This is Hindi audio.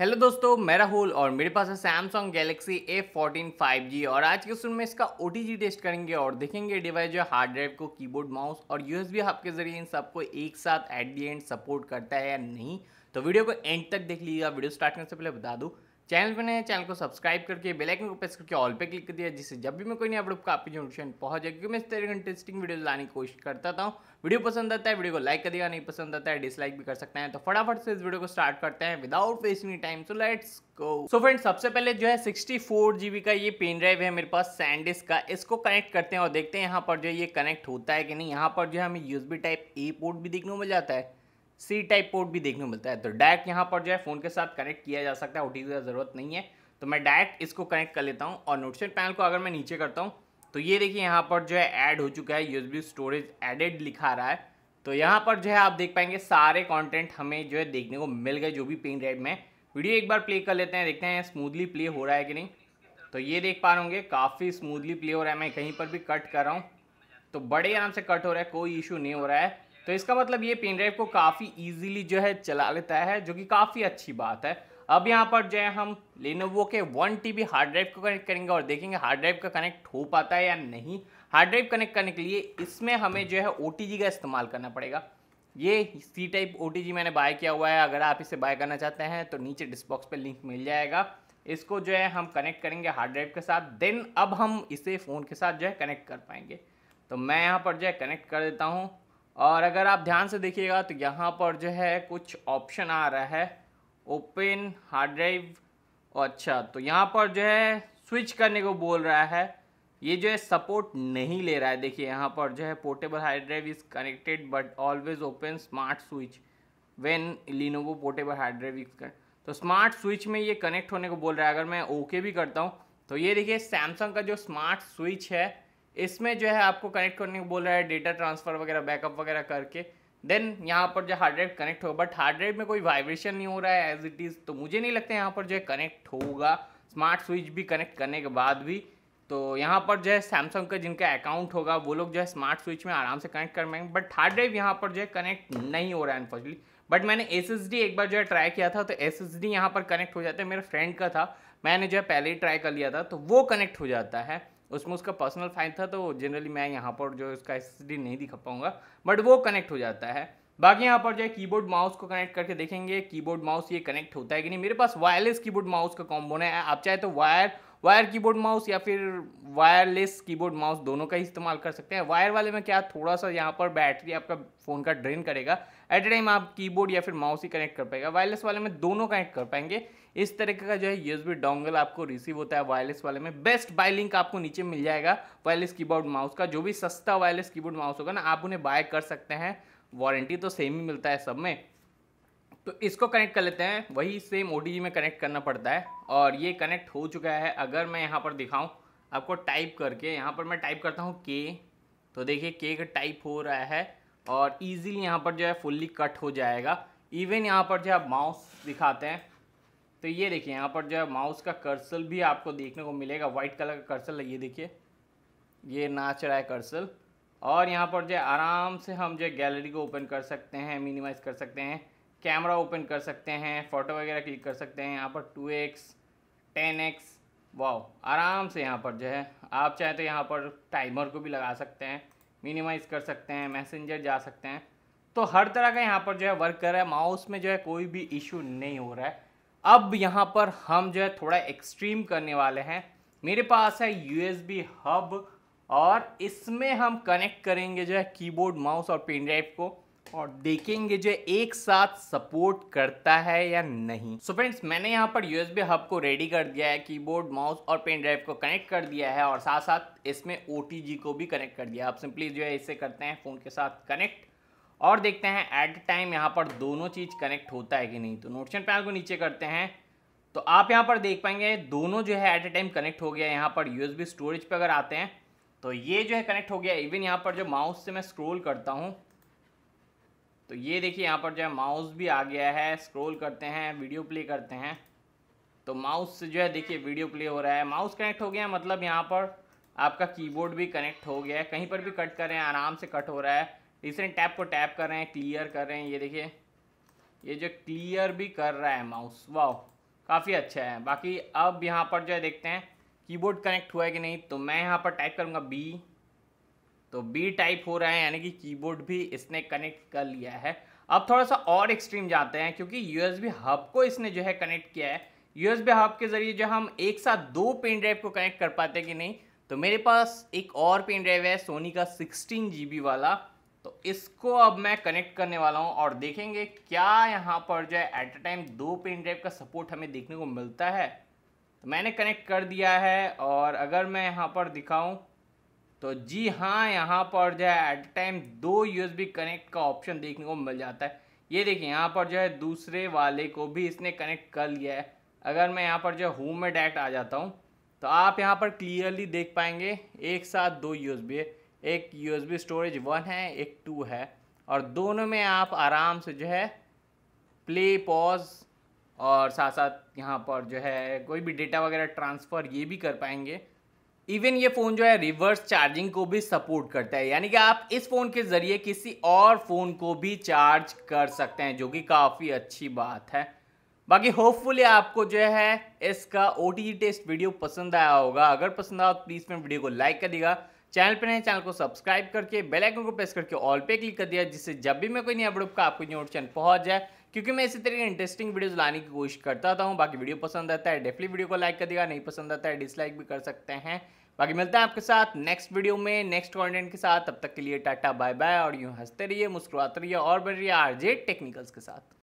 हेलो दोस्तों मैं राहुल और मेरे पास है Samsung Galaxy A fourteen five G और आज के सुन में इसका ओ टेस्ट करेंगे और देखेंगे डिवाइस जो हार्ड ड्राइव को कीबोर्ड माउस और यूएसबी हब के जरिए इन सबको एक साथ एट दी एंड सपोर्ट करता है या नहीं तो वीडियो को एंड तक देख लीजिएगा वीडियो स्टार्ट करने से पहले बता दूँ चैनल पर नए चैनल को सब्सक्राइब करके बेल आइकन को प्रेस करके ऑल पे क्लिक कर दिया जिससे जब भी मैं कोई नई अपडेट का आपकी नोटिफिकेशन पहुंच जाए क्योंकि मैं इस तरह का इंटरेस्टिंग वीडियो लाने की कोशिश करता था वीडियो पसंद आता है वीडियो को लाइक कर दिया नहीं पसंद आता है डिसलाइक भी कर सकते हैं तो फटाफट से इस वीडियो को स्टार्ट करते हैं without wasting time so let's go so friend सबसे पहले जो है सिक्सटी फोर जीबी का ये पेन ड्राइव है मेरे पास सैंडिस का इसको कनेक्ट करते हैं और देखते हैं यहाँ पर जो ये कनेक्ट होता है कि नहीं यहाँ पर जो है हमें यूएसबी टाइप ए पोर्ट भी देखने को मिल जाता है सी टाइप पोर्ट भी देखने को मिलता है तो डायरेक्ट यहाँ पर जो है फ़ोन के साथ कनेक्ट किया जा सकता है ओ की ज़रूरत नहीं है तो मैं डायरेक्ट इसको कनेक्ट कर लेता हूँ और नोटिशन पैनल को अगर मैं नीचे करता हूँ तो ये देखिए यहाँ पर जो है ऐड हो चुका है यूएसबी स्टोरेज एडेड लिखा रहा है तो यहाँ पर जो है आप देख पाएंगे सारे कंटेंट हमें जो है देखने को मिल गए जो भी पेन ड्राइव में वीडियो एक बार प्ले कर लेते हैं देखते हैं स्मूथली प्ले हो रहा है कि नहीं तो ये देख पा रहे होंगे काफ़ी स्मूथली प्ले हो रहा है मैं कहीं पर भी कट कर रहा हूँ तो बड़े आराम से कट हो रहा है कोई इशू नहीं हो रहा है तो इसका मतलब ये पेन ड्राइव को काफ़ी ईजिली जो है चला लेता है जो कि काफ़ी अच्छी बात है अब यहाँ पर जो है हम लेनोवो के वन टी हार्ड ड्राइव को कनेक्ट करेंगे और देखेंगे हार्ड ड्राइव का कनेक्ट हो पाता है या नहीं हार्ड ड्राइव कनेक्ट करने के लिए इसमें हमें जो है ओ का इस्तेमाल करना पड़ेगा ये सी टाइप ओ मैंने बाय किया हुआ है अगर आप इसे बाय करना चाहते हैं तो नीचे डिस्कबॉक्स पर लिंक मिल जाएगा इसको जो है हम कनेक्ट करेंगे हार्ड ड्राइव के साथ देन अब हम इसे फ़ोन के साथ जो है कनेक्ट कर पाएंगे तो मैं यहाँ पर जो है कनेक्ट कर देता हूँ और अगर आप ध्यान से देखिएगा तो यहाँ पर जो है कुछ ऑप्शन आ रहा है ओपन हार्ड ड्राइव अच्छा तो यहाँ पर जो है स्विच करने को बोल रहा है ये जो है सपोर्ट नहीं ले रहा है देखिए यहाँ पर जो है portable hard drive is connected but always open smart switch when Lenovo portable hard drive is तो स्मार्ट स्विच में ये कनेक्ट होने को बोल रहा है अगर मैं ओके okay भी करता हूँ तो ये देखिए सैमसंग का जो स्मार्ट स्विच है इसमें जो है आपको कनेक्ट करने को बोल रहा है डेटा ट्रांसफ़र वगैरह बैकअप वगैरह करके देन यहाँ पर जो हार्ड ड्राइव कनेक्ट होगा बट हार्ड ड्राइव में कोई वाइब्रेशन नहीं हो रहा है एज इट इज़ तो मुझे नहीं लगता यहाँ पर जो है कनेक्ट होगा स्मार्ट स्विच भी कनेक्ट करने के बाद भी तो यहाँ पर जो है सैमसंग का जिनका अकाउंट होगा वो लोग जो है स्मार्ट स्विच में आराम से कनेक्ट कर पाएंगे बट हार्ड ड्राइव यहाँ पर जो है कनेक्ट नहीं हो रहा है अनफॉर्चुनेटली बट मैंने एस एक बार जो है ट्राई किया था तो एस एस यहाँ पर कनेक्ट हो जाता है मेरे फ्रेंड का था मैंने जो है पहले ही ट्राई कर लिया था तो वो कनेक्ट हो जाता है उसमें उसका पर्सनल फाइन था तो जनरली मैं यहाँ पर जो उसका एस नहीं दिखा पाऊँगा बट वो कनेक्ट हो जाता है बाकी यहाँ पर जो है कीबोर्ड माउस को कनेक्ट करके देखेंगे कीबोर्ड माउस ये कनेक्ट होता है कि नहीं मेरे पास वायरलेस कीबोर्ड माउस का कॉम्बोन है आप चाहे तो वायर वायर कीबोर्ड माउस या फिर वायरलेस कीबोर्ड माउस दोनों का ही इस्तेमाल कर सकते हैं वायर वाले में क्या थोड़ा सा यहाँ पर बैटरी आपका फ़ोन का ड्रेन करेगा एट ए टाइम आप कीबोर्ड या फिर माउस ही कनेक्ट कर पाएगा वायरलेस वाले में दोनों कनेक्ट कर पाएंगे इस तरीके का जो है यूएसबी डोंगल आपको रिसीव होता है वायरलेस वाले में बेस्ट बाय लिंक आपको नीचे मिल जाएगा वायरलेस कीबोर्ड माउस का जो भी सस्ता वायरलेस कीबोर्ड माउस होगा ना आप उन्हें बाय कर सकते हैं वारंटी तो सेम ही मिलता है सब में तो इसको कनेक्ट कर लेते हैं वही सेम ओ में कनेक्ट करना पड़ता है और ये कनेक्ट हो चुका है अगर मैं यहाँ पर दिखाऊँ आपको टाइप करके यहाँ पर मैं टाइप करता हूँ के तो देखिए के का टाइप हो रहा है और ईज़िली यहाँ पर जो है फुल्ली कट हो जाएगा इवन यहाँ पर जो है माउस दिखाते हैं तो ये देखिए यहाँ पर जो है माउस का कर्सल भी आपको देखने को मिलेगा वाइट कलर का कर्सल ये देखिए ये नाच रहा है कर्सल और यहाँ पर जो है आराम से हम जो है गैलरी को ओपन कर सकते हैं मिनिमाइज़ कर सकते हैं कैमरा ओपन कर सकते हैं फ़ोटो वगैरह क्लिक कर सकते हैं यहाँ पर two x ten x wow आराम से यहाँ पर जो है आप चाहे तो यहाँ पर टाइमर को भी लगा सकते हैं मिनिमाइज़ कर सकते हैं मैसेंजर जा सकते हैं तो हर तरह का यहाँ पर जो है वर्क कर रहा है माउस में जो है कोई भी इशू नहीं हो रहा है अब यहाँ पर हम जो है थोड़ा एक्सट्रीम करने वाले हैं मेरे पास है यू हब और इसमें हम कनेक्ट करेंगे जो है कीबोर्ड माउस और पेन ड्राइव को और देखेंगे जो एक साथ सपोर्ट करता है या नहीं सो so फ्रेंड्स मैंने यहाँ पर यूएसबी हब को रेडी कर दिया है कीबोर्ड माउस और पेन ड्राइव को कनेक्ट कर दिया है और साथ साथ इसमें ओ को भी कनेक्ट कर दिया आप सिंपली जो है इसे करते हैं फ़ोन के साथ कनेक्ट और देखते हैं एट टाइम यहाँ पर दोनों चीज़ कनेक्ट होता है कि नहीं तो नोटशन पैनल को नीचे करते हैं तो आप यहाँ पर देख पाएंगे दोनों जो है एट ए टाइम कनेक्ट हो गया यहाँ पर यूएसबी स्टोरेज पर अगर आते हैं तो ये जो है कनेक्ट हो गया इवन यहाँ पर जो माउस से मैं स्क्रोल करता हूँ तो ये देखिए यहाँ पर जो है माउस भी आ गया है स्क्रोल करते हैं वीडियो प्ले करते हैं तो माउस से जो है देखिए वीडियो प्ले हो रहा है माउस कनेक्ट हो गया मतलब यहाँ पर आपका कीबोर्ड भी कनेक्ट हो गया है कहीं पर भी कट कर रहे हैं आराम से कट हो रहा है रिसेंट टैप को टैप कर रहे हैं क्लियर कर रहे हैं ये देखिए ये जो क्लियर भी कर रहा है माउस वाह काफ़ी अच्छा है बाकी अब यहाँ पर जो है देखते हैं कीबोर्ड कनेक्ट हुआ है कि नहीं तो मैं यहाँ पर टाइप करूँगा बी तो बी टाइप हो रहा है यानी कि कीबोर्ड भी इसने कनेक्ट कर लिया है अब थोड़ा सा और एक्सट्रीम जाते हैं क्योंकि यूएसबी हब को इसने जो है कनेक्ट किया है यूएसबी हब के ज़रिए जो हम एक साथ दो पेन ड्राइव को कनेक्ट कर पाते कि नहीं तो मेरे पास एक और पेन ड्राइव है सोनी का सिक्सटीन जी वाला तो इसको अब मैं कनेक्ट करने वाला हूँ और देखेंगे क्या यहाँ पर जो है एट अ टाइम दो पेन ड्राइव का सपोर्ट हमें देखने को मिलता है तो मैंने कनेक्ट कर दिया है और अगर मैं यहाँ पर दिखाऊँ तो जी हाँ यहाँ पर जो है एट टाइम दो यूएसबी कनेक्ट का ऑप्शन देखने को मिल जाता है ये देखिए यहाँ पर जो है दूसरे वाले को भी इसने कनेक्ट कर लिया है अगर मैं यहाँ पर जो होम में डायरेक्ट आ जाता हूँ तो आप यहाँ पर क्लियरली देख पाएंगे एक साथ दो यू है एक यू स्टोरेज वन है एक टू है और दोनों में आप आराम से जो है प्ले पॉज और साथ साथ यहाँ पर जो है कोई भी डेटा वगैरह ट्रांसफ़र ये भी कर पाएंगे इवन ये फ़ोन जो है रिवर्स चार्जिंग को भी सपोर्ट करता है यानी कि आप इस फ़ोन के ज़रिए किसी और फ़ोन को भी चार्ज कर सकते हैं जो कि काफ़ी अच्छी बात है बाकी होपफुली आपको जो है इसका ओ टेस्ट वीडियो पसंद आया होगा अगर पसंद आया तो प्लीज़ मेरे वीडियो को लाइक कर देगा चैनल पर नए चैनल को सब्सक्राइब करके बेल आइकन को प्रेस करके ऑल पे क्लिक कर दिया जिससे जब भी मैं कोई नया अपलोड का आपको नोटिफिकेशन पहुंच जाए क्योंकि मैं इसी तरह इंटरेस्टिंग वीडियोस लाने की कोशिश करता था हूँ बाकी वीडियो पसंद आता है डेफिनेटली वीडियो को लाइक कर देगा नहीं पसंद आता है डिसलाइक भी कर सकते हैं बाकी मिलते हैं आपके साथ नेक्स्ट वीडियो में नेक्स्ट कॉन्टेंट के साथ तब तक के लिए टाटा बाय बाय और यूँ हंसते रहिए मुस्कुराते रहिए और बन रही है आरजे टेक्निकल्स के साथ